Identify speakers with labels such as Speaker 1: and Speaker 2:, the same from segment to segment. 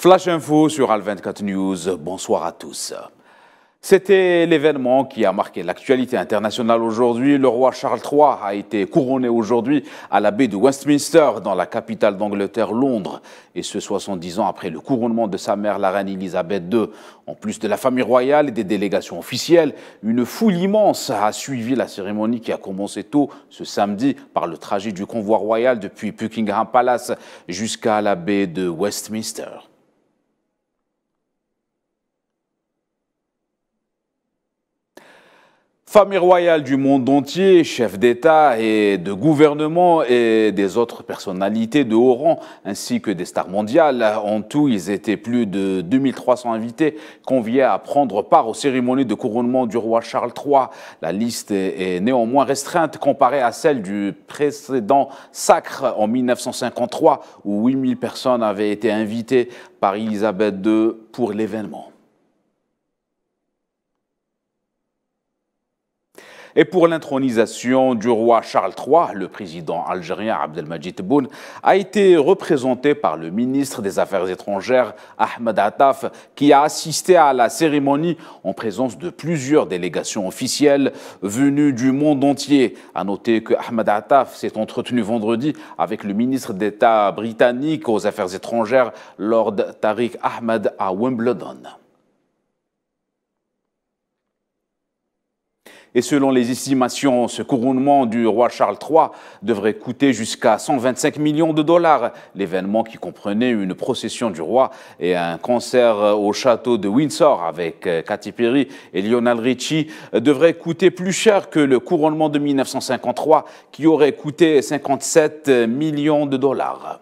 Speaker 1: Flash Info sur Al24 News, bonsoir à tous. C'était l'événement qui a marqué l'actualité internationale aujourd'hui. Le roi Charles III a été couronné aujourd'hui à la baie de Westminster, dans la capitale d'Angleterre, Londres. Et ce 70 ans après le couronnement de sa mère, la reine Elisabeth II. En plus de la famille royale et des délégations officielles, une foule immense a suivi la cérémonie qui a commencé tôt ce samedi par le trajet du convoi royal depuis Buckingham Palace jusqu'à la baie de Westminster. Famille royale du monde entier, chefs d'État et de gouvernement et des autres personnalités de haut rang, ainsi que des stars mondiales. En tout, ils étaient plus de 2300 invités conviés à prendre part aux cérémonies de couronnement du roi Charles III. La liste est néanmoins restreinte comparée à celle du précédent sacre en 1953, où 8000 personnes avaient été invitées par Elisabeth II pour l'événement. Et pour l'intronisation du roi Charles III, le président algérien Abdelmajid Boun a été représenté par le ministre des Affaires étrangères Ahmed Attaf, qui a assisté à la cérémonie en présence de plusieurs délégations officielles venues du monde entier. À noter que Ahmed Attaf s'est entretenu vendredi avec le ministre d'État britannique aux Affaires étrangères, Lord Tariq Ahmed à Wimbledon. Et selon les estimations, ce couronnement du roi Charles III devrait coûter jusqu'à 125 millions de dollars. L'événement qui comprenait une procession du roi et un concert au château de Windsor avec euh, Katy Perry et Lionel Richie devrait coûter plus cher que le couronnement de 1953 qui aurait coûté 57 millions de dollars.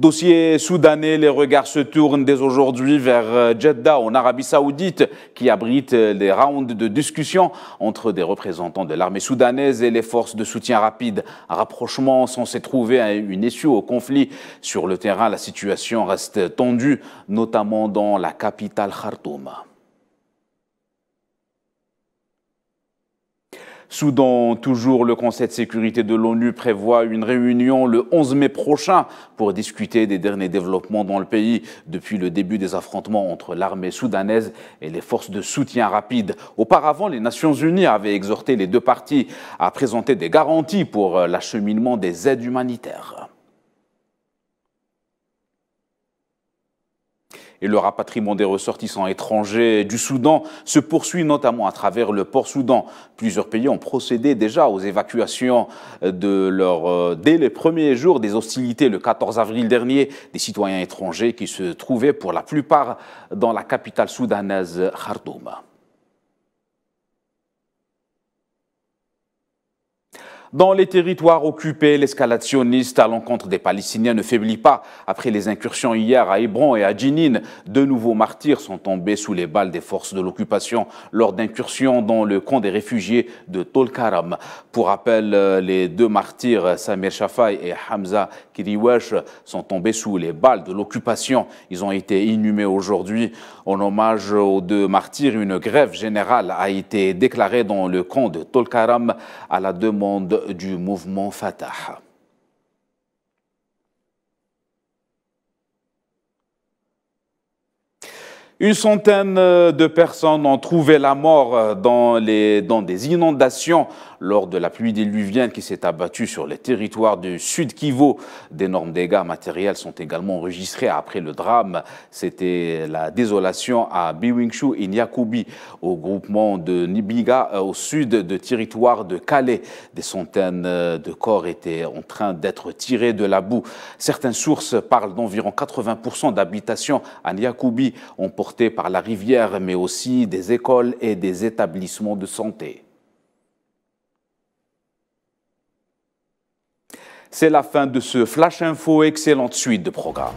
Speaker 1: Dossier soudanais, les regards se tournent dès aujourd'hui vers euh, Jeddah en Arabie saoudite qui abrite les euh, rounds de discussion entre des représentants de l'armée soudanaise et les forces de soutien rapide. Un rapprochement censé trouver une issue au conflit. Sur le terrain, la situation reste tendue, notamment dans la capitale Khartoum. Soudan, toujours le Conseil de sécurité de l'ONU prévoit une réunion le 11 mai prochain pour discuter des derniers développements dans le pays depuis le début des affrontements entre l'armée soudanaise et les forces de soutien rapide. Auparavant, les Nations Unies avaient exhorté les deux parties à présenter des garanties pour l'acheminement des aides humanitaires. et le rapatriement des ressortissants étrangers du Soudan se poursuit notamment à travers le port Soudan. Plusieurs pays ont procédé déjà aux évacuations de euh, dès les premiers jours des hostilités le 14 avril dernier des citoyens étrangers qui se trouvaient pour la plupart dans la capitale soudanaise Khartoum. Dans les territoires occupés, l'escalade à l'encontre des Palestiniens ne faiblit pas. Après les incursions hier à Hébron et à Jenin, de nouveaux martyrs sont tombés sous les balles des forces de l'occupation lors d'incursions dans le camp des réfugiés de Tolkaram. Pour rappel, euh, les deux martyrs, Samir Shafai et Hamza Kiriwesh, sont tombés sous les balles de l'occupation. Ils ont été inhumés aujourd'hui. En hommage aux deux martyrs, une grève générale a été déclarée dans le camp de Tolkaram à la demande du mouvement Fatah. Une centaine de personnes ont trouvé la mort dans, dans des inondations lors de la pluie diluvienne qui s'est abattue sur les territoires du Sud Kivu. D'énormes dégâts matériels sont également enregistrés après le drame. C'était la désolation à Biwingshu et Nyakubi, au groupement de Nibiga, euh, au sud de territoire de Calais. Des centaines euh, de corps étaient en train d'être tirés de la boue. Certaines sources parlent d'environ 80% d'habitations à Nyakubi emportées par la rivière, mais aussi des écoles et des établissements de santé. C'est la fin de ce Flash Info, excellente suite de programme.